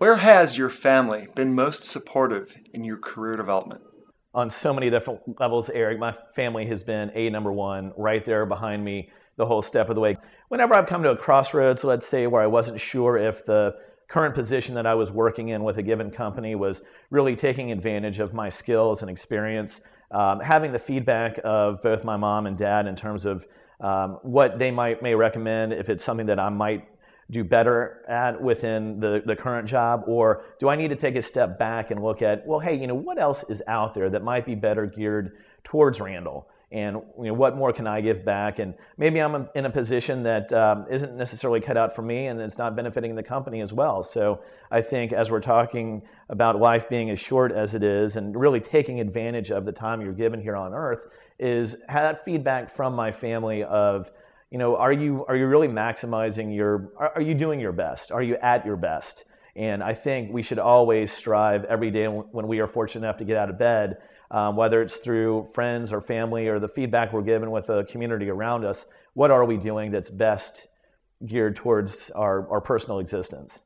Where has your family been most supportive in your career development? On so many different levels, Eric. My family has been a number one, right there behind me the whole step of the way. Whenever I've come to a crossroads, let's say, where I wasn't sure if the current position that I was working in with a given company was really taking advantage of my skills and experience, um, having the feedback of both my mom and dad in terms of um, what they might may recommend if it's something that I might do better at within the, the current job? Or do I need to take a step back and look at, well, hey, you know, what else is out there that might be better geared towards Randall? And you know, what more can I give back? And maybe I'm in a position that um, not necessarily cut out for me and it's not benefiting the company as well. So I think as we're talking about life being as short as it is and really taking advantage of the time you're given here on earth, is that feedback from my family of, you know, are you are you really maximizing your? Are, are you doing your best? Are you at your best? And I think we should always strive every day when we are fortunate enough to get out of bed, um, whether it's through friends or family or the feedback we're given with the community around us. What are we doing that's best geared towards our, our personal existence?